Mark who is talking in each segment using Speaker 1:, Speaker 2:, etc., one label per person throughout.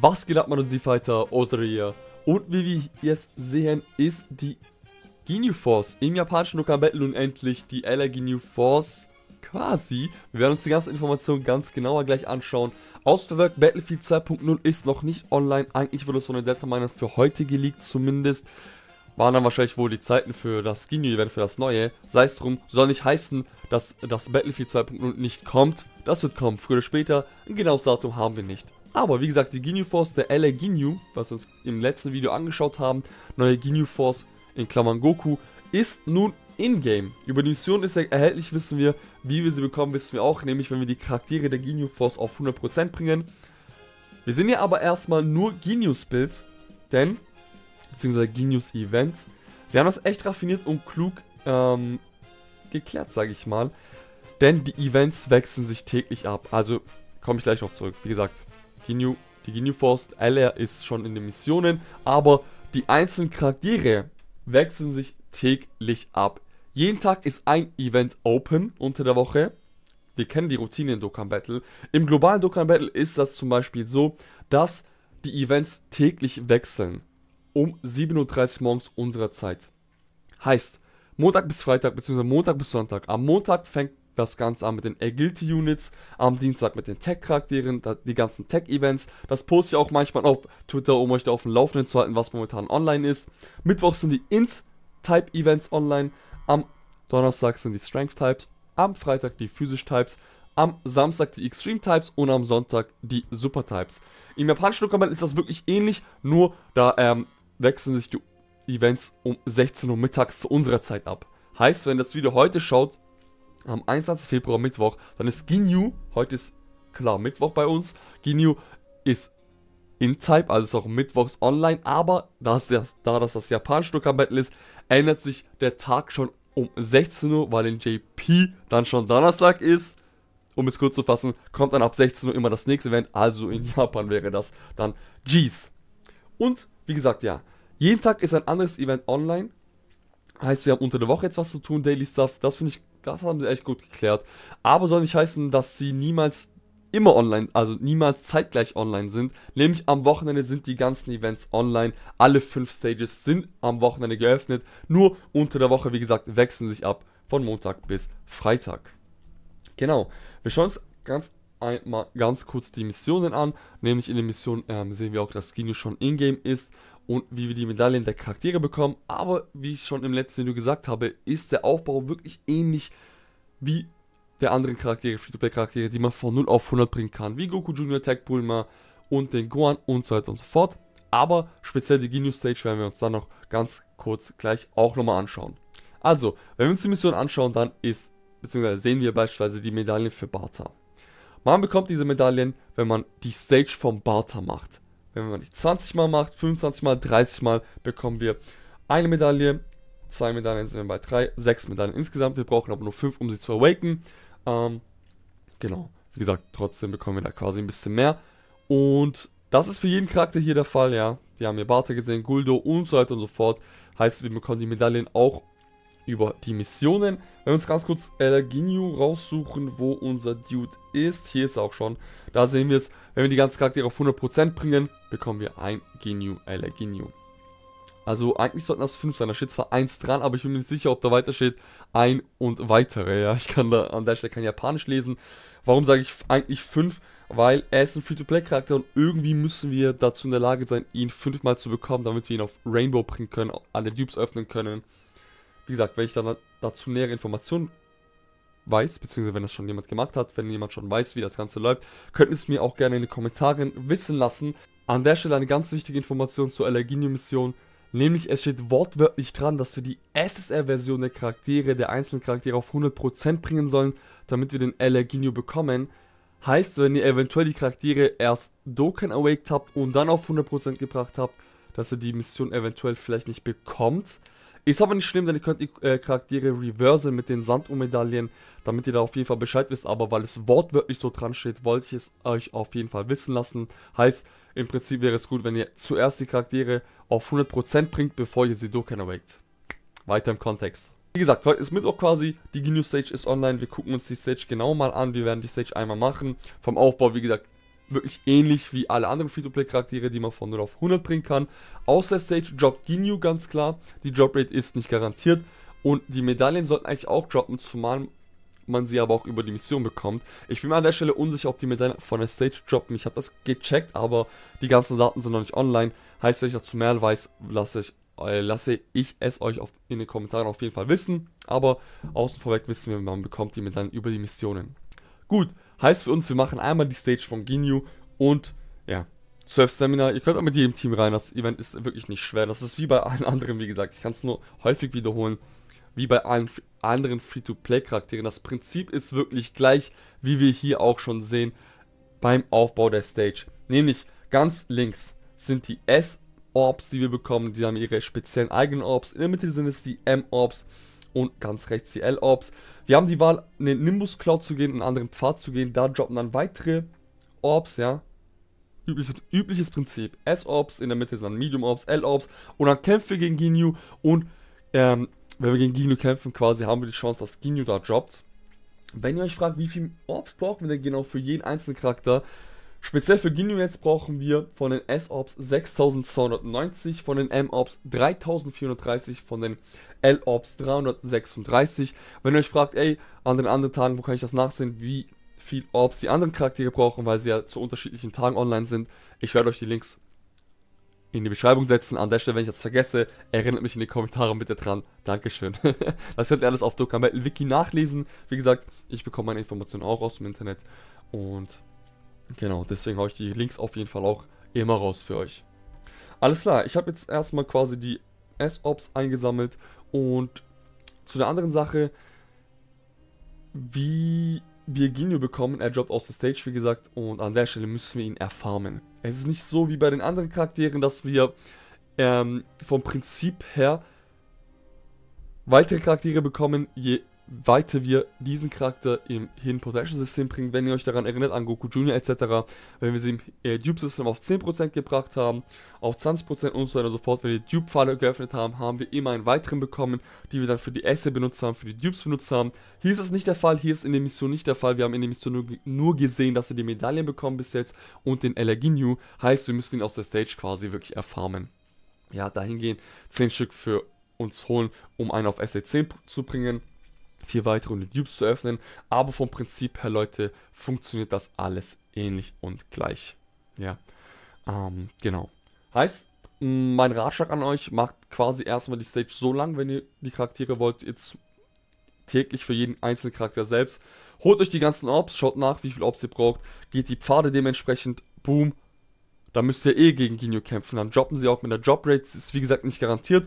Speaker 1: Was geht ab, meine Seafighter? Ostere hier. Und wie wir jetzt sehen, ist die Ginyu Force im japanischen Dokkan Battle nun endlich die Ella Ginyu Force quasi. Wir werden uns die ganzen Informationen ganz genauer gleich anschauen. Ausverwirkt Battlefield 2.0 ist noch nicht online. Eigentlich wurde es von den delta Miner für heute geleakt, zumindest. Waren dann wahrscheinlich wohl die Zeiten für das Ginyu-Event, für das neue. Sei es drum, soll nicht heißen, dass das Battlefield 2.0 nicht kommt. Das wird kommen, früher oder später. Ein genaues Datum haben wir nicht. Aber wie gesagt, die Ginyu Force der LA Ginyu, was wir uns im letzten Video angeschaut haben, neue Ginyu Force in Klammern Goku, ist nun in-game. Über die Mission ist er erhältlich, wissen wir. Wie wir sie bekommen, wissen wir auch, nämlich wenn wir die Charaktere der Ginyu Force auf 100% bringen. Wir sehen hier aber erstmal nur Ginyus Bild, denn, beziehungsweise Ginyus Event. Sie haben das echt raffiniert und klug ähm, geklärt, sage ich mal. Denn die Events wechseln sich täglich ab. Also komme ich gleich noch zurück. Wie gesagt, Genu, die Genu Force LR ist schon in den Missionen, aber die einzelnen Charaktere wechseln sich täglich ab. Jeden Tag ist ein Event open unter der Woche. Wir kennen die Routine in Dokkan Battle. Im globalen Dokkan Battle ist das zum Beispiel so, dass die Events täglich wechseln. Um 7.30 Uhr morgens unserer Zeit. Heißt, Montag bis Freitag, beziehungsweise Montag bis Sonntag. Am Montag fängt das Ganze an mit den Agility Units, am Dienstag mit den Tech-Charakteren, die ganzen Tech-Events. Das poste ich auch manchmal auf Twitter, um euch da auf dem Laufenden zu halten, was momentan online ist. Mittwoch sind die Int-Type-Events online, am Donnerstag sind die Strength-Types, am Freitag die Physisch-Types, am Samstag die Extreme Types und am Sonntag die Super Types. Im japanischen Dokument ist das wirklich ähnlich, nur da ähm, wechseln sich die Events um 16 Uhr mittags zu unserer Zeit ab. Heißt, wenn das Video heute schaut, am 1. Februar Mittwoch. Dann ist Ginyu, heute ist klar Mittwoch bei uns. Ginyu ist in Type, also ist auch mittwochs online, aber da, ja, da das das japanische Dokkan Battle ist, ändert sich der Tag schon um 16 Uhr, weil in JP dann schon Donnerstag ist. Um es kurz zu fassen, kommt dann ab 16 Uhr immer das nächste Event, also in Japan wäre das dann G's. Und wie gesagt, ja, jeden Tag ist ein anderes Event online. Heißt, wir haben unter der Woche jetzt was zu tun, Daily Stuff. Das finde ich das haben sie echt gut geklärt. Aber soll nicht heißen, dass sie niemals immer online, also niemals zeitgleich online sind. Nämlich am Wochenende sind die ganzen Events online. Alle fünf Stages sind am Wochenende geöffnet. Nur unter der Woche, wie gesagt, wechseln sich ab von Montag bis Freitag. Genau. Wir schauen uns ganz einmal ganz kurz die Missionen an. Nämlich in den Missionen ähm, sehen wir auch, dass Skino schon in-game ist und wie wir die Medaillen der Charaktere bekommen. Aber wie ich schon im letzten Video gesagt habe, ist der Aufbau wirklich ähnlich wie der anderen Charaktere, Free-to-Play-Charaktere, die man von 0 auf 100 bringen kann, wie Goku Junior, Tag Bulma und den Gohan und so weiter und so fort. Aber speziell die Genius Stage werden wir uns dann noch ganz kurz gleich auch nochmal anschauen. Also, wenn wir uns die Mission anschauen, dann ist, beziehungsweise sehen wir beispielsweise die Medaillen für Barta. Man bekommt diese Medaillen, wenn man die Stage von Barta macht. Wenn man die 20 Mal macht, 25 Mal, 30 Mal, bekommen wir eine Medaille. Zwei Medaillen sind wir bei drei, sechs Medaillen insgesamt. Wir brauchen aber nur fünf, um sie zu awaken. Ähm, genau. Wie gesagt, trotzdem bekommen wir da quasi ein bisschen mehr. Und das ist für jeden Charakter hier der Fall, ja. Wir haben hier Barter gesehen, Guldo und so weiter und so fort. Heißt, wir bekommen die Medaillen auch über die Missionen. Wenn wir uns ganz kurz Elaginio raussuchen, wo unser Dude ist, hier ist er auch schon, da sehen wir es, wenn wir die ganzen Charaktere auf 100% bringen, bekommen wir ein Ginyu Elaginio. Also eigentlich sollten das 5 sein, da steht zwar 1 dran, aber ich bin mir nicht sicher, ob da weiter steht ein und weitere, ja, ich kann da an der Stelle kein Japanisch lesen. Warum sage ich eigentlich 5? weil er ist ein Free-to-Play-Charakter und irgendwie müssen wir dazu in der Lage sein, ihn fünfmal zu bekommen, damit wir ihn auf Rainbow bringen können, alle Dupes öffnen können wie gesagt, wenn ich dann dazu nähere Informationen weiß, beziehungsweise wenn das schon jemand gemacht hat, wenn jemand schon weiß, wie das Ganze läuft, könnt ihr es mir auch gerne in den Kommentaren wissen lassen. An der Stelle eine ganz wichtige Information zur Allerginio-Mission. Nämlich es steht wortwörtlich dran, dass wir die SSR-Version der Charaktere, der einzelnen Charaktere auf 100% bringen sollen, damit wir den Allerginio bekommen. Heißt, wenn ihr eventuell die Charaktere erst Doken awaked habt und dann auf 100% gebracht habt, dass ihr die Mission eventuell vielleicht nicht bekommt. Ist aber nicht schlimm, denn ihr könnt die äh, Charaktere reversen mit den Sanduhr-Medaillen, damit ihr da auf jeden Fall Bescheid wisst. Aber weil es wortwörtlich so dran steht, wollte ich es euch auf jeden Fall wissen lassen. Heißt, im Prinzip wäre es gut, wenn ihr zuerst die Charaktere auf 100% bringt, bevor ihr sie durchkennerwagt. Weiter im Kontext. Wie gesagt, heute ist Mittwoch quasi, die Genius Stage ist online, wir gucken uns die Stage genau mal an, wir werden die Stage einmal machen. Vom Aufbau, wie gesagt, wirklich ähnlich wie alle anderen Free-to-Play-Charaktere, die man von 0 auf 100 bringen kann. Außer Sage droppt Ginyu ganz klar. Die Droprate ist nicht garantiert. Und die Medaillen sollten eigentlich auch droppen, zumal man sie aber auch über die Mission bekommt. Ich bin mir an der Stelle unsicher, ob die Medaillen von der Stage droppen. Ich habe das gecheckt, aber die ganzen Daten sind noch nicht online. Heißt, wenn ich dazu mehr weiß, lasse ich, äh, lasse ich es euch auf, in den Kommentaren auf jeden Fall wissen. Aber außen vorweg wissen wir, man bekommt die Medaillen über die Missionen. Gut, heißt für uns, wir machen einmal die Stage von Ginyu und ja, Surf Seminar. Ihr könnt auch mit jedem Team rein. Das Event ist wirklich nicht schwer. Das ist wie bei allen anderen, wie gesagt. Ich kann es nur häufig wiederholen. Wie bei allen anderen Free-to-Play-Charakteren. Das Prinzip ist wirklich gleich, wie wir hier auch schon sehen, beim Aufbau der Stage. Nämlich ganz links sind die S-Orbs, die wir bekommen. Die haben ihre speziellen eigenen Orbs. In der Mitte sind es die M-Orbs und ganz rechts die L-Orbs. Wir haben die Wahl, in den Nimbus Cloud zu gehen, einen anderen Pfad zu gehen. Da droppen dann weitere Orbs, ja. Übliches, übliches Prinzip. S-Orbs, in der Mitte sind dann Medium-Orbs, L-Orbs. Und dann kämpfen wir gegen Ginyu. Und ähm, wenn wir gegen Ginyu kämpfen, quasi haben wir die Chance, dass Ginyu da droppt. Wenn ihr euch fragt, wie viel Orbs brauchen wir denn genau für jeden einzelnen Charakter, Speziell für GNU brauchen wir von den s orbs 6290, von den m orbs 3430, von den l orbs 336. Wenn ihr euch fragt, ey, an den anderen Tagen, wo kann ich das nachsehen, wie viel Orbs die anderen Charaktere brauchen, weil sie ja zu unterschiedlichen Tagen online sind. Ich werde euch die Links in die Beschreibung setzen. An der Stelle, wenn ich das vergesse, erinnert mich in die Kommentare bitte dran. Dankeschön. das könnt ihr alles auf Dokametten Wiki nachlesen. Wie gesagt, ich bekomme meine Informationen auch aus dem Internet. Und Genau, deswegen habe ich die Links auf jeden Fall auch immer raus für euch. Alles klar, ich habe jetzt erstmal quasi die S-Ops eingesammelt und zu der anderen Sache, wie wir Genio bekommen, er droppt aus der Stage, wie gesagt, und an der Stelle müssen wir ihn erfarmen. Es ist nicht so wie bei den anderen Charakteren, dass wir ähm, vom Prinzip her weitere Charaktere bekommen, je weiter wir diesen Charakter im Hidden Protection System bringen, wenn ihr euch daran erinnert, an Goku Jr. etc., wenn wir sie im äh, Dupe System auf 10% gebracht haben, auf 20% und so weiter und so fort, wenn wir die Dupe falle geöffnet haben, haben wir immer einen weiteren bekommen, die wir dann für die Esse benutzt haben, für die Dupes benutzt haben. Hier ist das nicht der Fall, hier ist in der Mission nicht der Fall, wir haben in der Mission nur, nur gesehen, dass wir die Medaillen bekommen bis jetzt und den Eleginu, heißt wir müssen ihn aus der Stage quasi wirklich erfarmen. Ja, dahin gehen, 10 Stück für uns holen, um einen auf SE10 zu bringen vier weitere und die Dupes zu öffnen. Aber vom Prinzip her, Leute, funktioniert das alles ähnlich und gleich. Ja, ähm, genau. Heißt, mein Ratschlag an euch, macht quasi erstmal die Stage so lang, wenn ihr die Charaktere wollt, jetzt täglich für jeden einzelnen Charakter selbst. Holt euch die ganzen Orbs, schaut nach, wie viel Orbs ihr braucht, geht die Pfade dementsprechend, boom, da müsst ihr eh gegen Ginyu kämpfen. Dann droppen sie auch mit der Jobrate, ist wie gesagt nicht garantiert.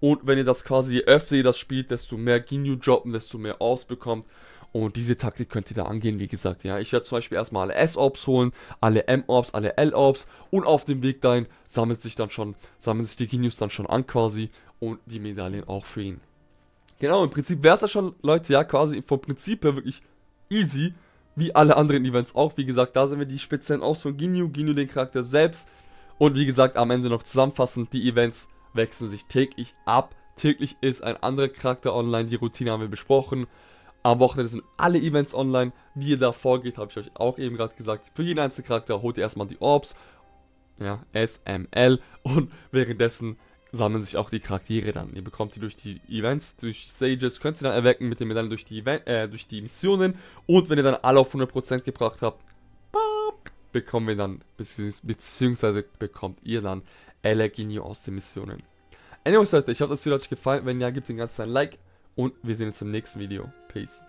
Speaker 1: Und wenn ihr das quasi, je öfter ihr das spielt, desto mehr Ginyu droppen, desto mehr Orbs bekommt. Und diese Taktik könnt ihr da angehen, wie gesagt, ja. Ich werde zum Beispiel erstmal alle S-Orbs holen, alle M-Orbs, alle L-Orbs und auf dem Weg dahin sammelt sich dann schon, sammeln sich die Ginyus dann schon an quasi und die Medaillen auch für ihn. Genau, im Prinzip wäre es das schon, Leute, ja, quasi vom Prinzip her wirklich easy, wie alle anderen Events auch. Wie gesagt, da sind wir die speziellen auch von Ginyu, Ginyu den Charakter selbst und wie gesagt, am Ende noch zusammenfassend die Events wechseln sich täglich ab. Täglich ist ein anderer Charakter online, die Routine haben wir besprochen. Am Wochenende sind alle Events online. Wie ihr da vorgeht, habe ich euch auch eben gerade gesagt. Für jeden einzelnen Charakter holt ihr erstmal die Orbs, ja, SML und währenddessen sammeln sich auch die Charaktere dann. Ihr bekommt die durch die Events, durch Sages, könnt sie dann erwecken mit den Medaillen durch die, Event, äh, durch die Missionen und wenn ihr dann alle auf 100% gebracht habt, bekommen wir dann, beziehungsweise bekommt ihr dann Allegheny aus den Missionen. Anyways Leute, ich hoffe, das Video hat euch gefallen. Wenn ja, gebt dem Ganzen ein Like und wir sehen uns im nächsten Video. Peace.